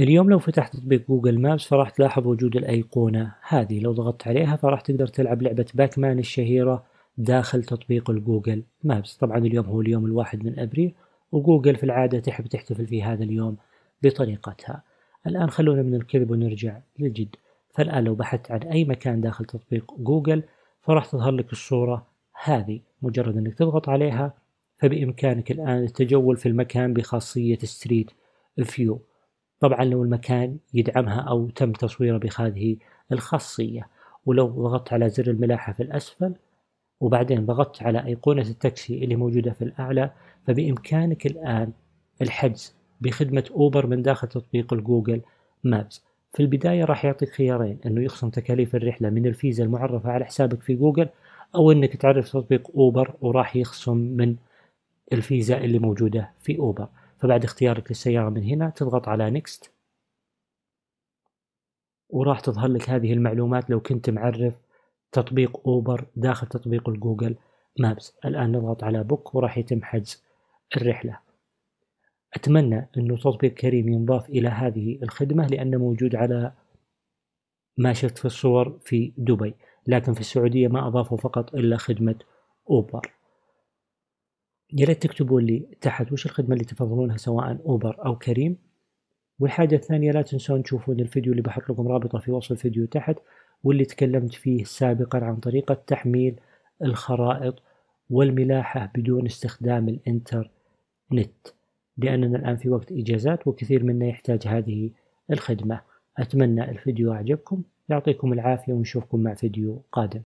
اليوم لو فتحت تطبيق جوجل مابس فراح تلاحظ وجود الأيقونة هذه لو ضغطت عليها فراح تقدر تلعب لعبة باكمان الشهيرة داخل تطبيق الجوجل مابس طبعا اليوم هو اليوم الواحد من أبريل وجوجل في العادة تحب تحتفل في هذا اليوم بطريقتها الآن خلونا من الكذب ونرجع للجد فالآن لو بحثت عن أي مكان داخل تطبيق جوجل فراح تظهر لك الصورة هذه مجرد أنك تضغط عليها فبإمكانك الآن التجول في المكان بخاصية ستريت فيو طبعا لو المكان يدعمها أو تم تصويره بهذه الخاصية ولو ضغطت على زر الملاحة في الأسفل وبعدين ضغطت على أيقونة التاكسي اللي موجودة في الأعلى فبإمكانك الآن الحجز بخدمة أوبر من داخل تطبيق الجوجل مابس في البداية راح يعطيك خيارين أنه يخصم تكاليف الرحلة من الفيزا المعرفة على حسابك في جوجل أو أنك تعرف تطبيق أوبر وراح يخصم من الفيزا اللي موجودة في أوبر فبعد اختيارك للسيارة من هنا تضغط على نيكست وراح تظهر لك هذه المعلومات لو كنت معرف تطبيق أوبر داخل تطبيق الجوجل مابس الآن نضغط على بوك وراح يتم حجز الرحلة أتمنى أنه تطبيق كريم ينضاف إلى هذه الخدمة لأنه موجود على ما شفت في الصور في دبي لكن في السعودية ما أضافوا فقط إلا خدمة أوبر يا ريت تكتبوا لي تحت وش الخدمة اللي تفضلونها سواء أوبر أو كريم والحاجة الثانية لا تنسون تشوفون الفيديو اللي بحط لكم رابطه في وصف الفيديو تحت واللي تكلمت فيه سابقا عن طريقة تحميل الخرائط والملاحة بدون استخدام الإنترنت لأننا الآن في وقت إجازات وكثير منا يحتاج هذه الخدمة أتمنى الفيديو أعجبكم يعطيكم العافية ونشوفكم مع فيديو قادم